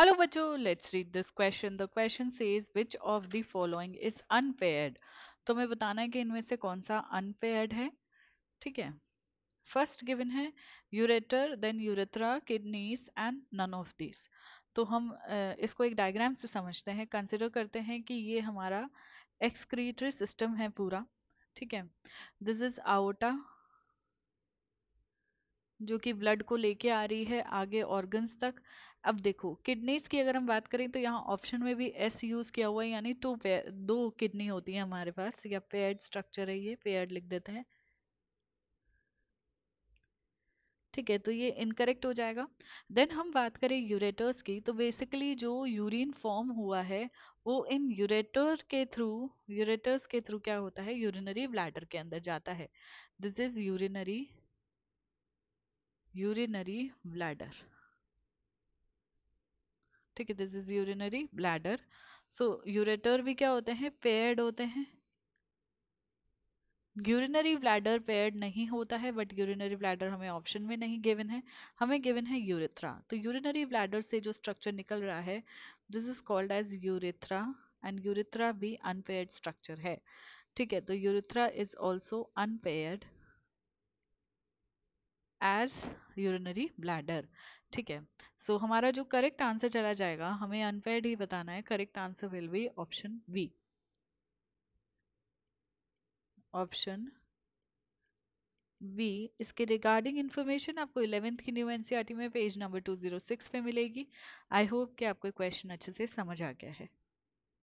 Hello बच्चों, let's read this question the question says which of the following is unpaired? तुम्हें तो बताना है कि इनमें से कौन सा अनपेयर्ड है ठीक है फर्स्ट गिवन है ureter then urethra kidneys and none of this तो हम इसको एक डायग्राम से समझते हैं कंसिडर करते हैं कि ये हमारा एक्सक्रीटरी सिस्टम है पूरा ठीक है दिस इज आउटा जो कि ब्लड को लेके आ रही है आगे ऑर्गन्स तक अब देखो किडनीज की अगर हम बात करें तो यहाँ ऑप्शन में भी एस यूज़ किया हुआ है यानी टू पेयर दो किडनी होती है हमारे पास या पेयर्ड स्ट्रक्चर है ये पेयर्ड लिख देते हैं ठीक है तो ये इनकरेक्ट हो जाएगा देन हम बात करें यूरेटर्स की तो बेसिकली जो यूरिन फॉर्म हुआ है वो इन यूरेटर के थ्रू यूरेटर्स के थ्रू क्या होता है यूरिनरी ब्लैडर के अंदर जाता है this is urinary urinary bladder ठीक है this is urinary bladder so ureter भी क्या होते हैं पेयर्ड होते हैं यूरिनरी ब्लैडर पेयर्ड नहीं होता है बट यूरिनरी ब्लैडर हमें ऑप्शन में नहीं गिवन है हमें गिवन है यूरेथ्रा तो यूरिनरी ब्लैडर से जो स्ट्रक्चर निकल रहा है this is called as urethra and urethra भी अनपेयर्ड स्ट्रक्चर है ठीक है तो urethra is also unpaired requires urinary bladder ठीक है सो so, हमारा जो करेक्ट आंसर चला जाएगा हमें अनफेड ही बताना है correct answer will be option B option B इसके रिगार्डिंग इन्फॉर्मेशन आपको इलेवेंथ की न्यू एनसीआरटी e में page number two zero six पे मिलेगी आई होप कि आपको क्वेश्चन अच्छे से समझ आ गया है